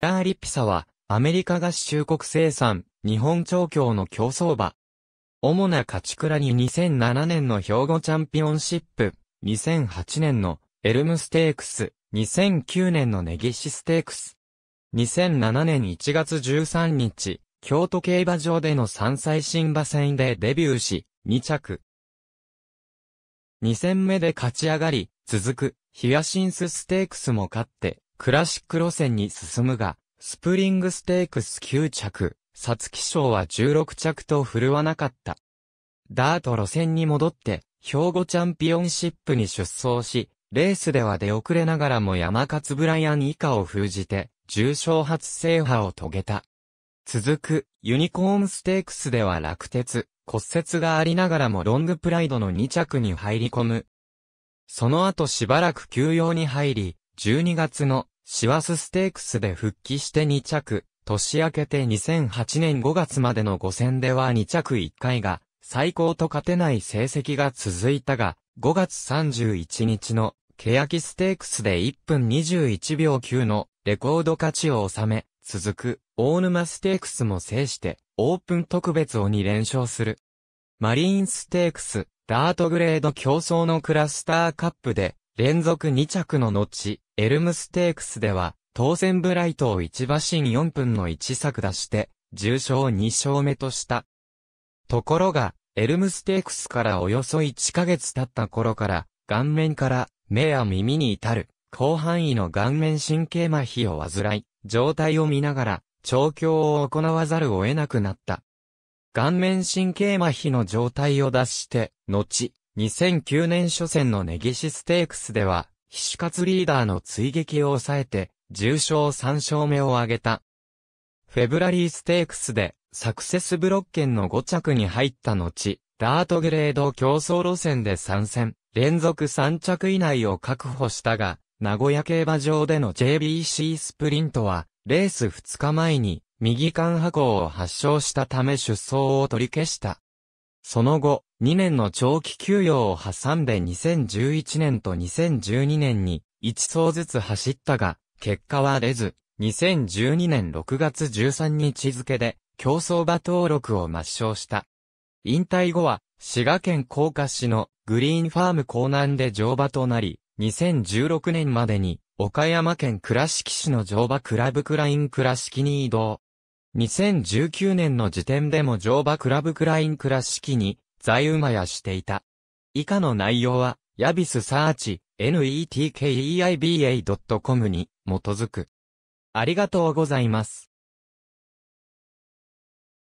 ラーリピサは、アメリカ合衆国生産、日本調教の競争馬。主な勝ち倉に2007年の兵庫チャンピオンシップ、2008年のエルムステークス、2009年のネギシステークス。2007年1月13日、京都競馬場での3歳新馬戦でデビューし、2着。2戦目で勝ち上がり、続く、ヒアシンスステークスも勝って、クラシック路線に進むが、スプリングステークス9着、サツキ賞は16着と振るわなかった。ダート路線に戻って、兵庫チャンピオンシップに出走し、レースでは出遅れながらも山勝ブライアン以下を封じて、重賞初制覇を遂げた。続く、ユニコーンステークスでは落鉄、骨折がありながらもロングプライドの2着に入り込む。その後しばらく休養に入り、12月のシワスステークスで復帰して2着、年明けて2008年5月までの5戦では2着1回が最高と勝てない成績が続いたが、5月31日のケヤキステークスで1分21秒9のレコード勝ちを収め、続く大沼ステークスも制してオープン特別を2連勝する。マリーンステークス、ダートグレード競争のクラスターカップで連続2着の後、エルムステークスでは、当選ブライトを1馬身4分の1作出して、重賞2勝目とした。ところが、エルムステークスからおよそ1ヶ月経った頃から、顔面から、目や耳に至る、広範囲の顔面神経麻痺を患い、状態を見ながら、調教を行わざるを得なくなった。顔面神経麻痺の状態を脱して、後、2009年初戦のネギシステークスでは、死活リーダーの追撃を抑えて、重賞3勝目を挙げた。フェブラリーステークスで、サクセスブロッケンの5着に入った後、ダートグレード競争路線で参戦、連続3着以内を確保したが、名古屋競馬場での JBC スプリントは、レース2日前に、右間破行を発症したため出走を取り消した。その後、2年の長期休養を挟んで2011年と2012年に1走ずつ走ったが、結果は出ず、2012年6月13日付で競走馬登録を抹消した。引退後は、滋賀県甲賀市のグリーンファーム港南で乗馬となり、2016年までに、岡山県倉敷市の乗馬クラブクライン倉敷に移動。2019年の時点でも乗馬クラブクライン倉敷に在馬やしていた。以下の内容は、ヤビスサーチ、netkeiba.com に基づく。ありがとうございます。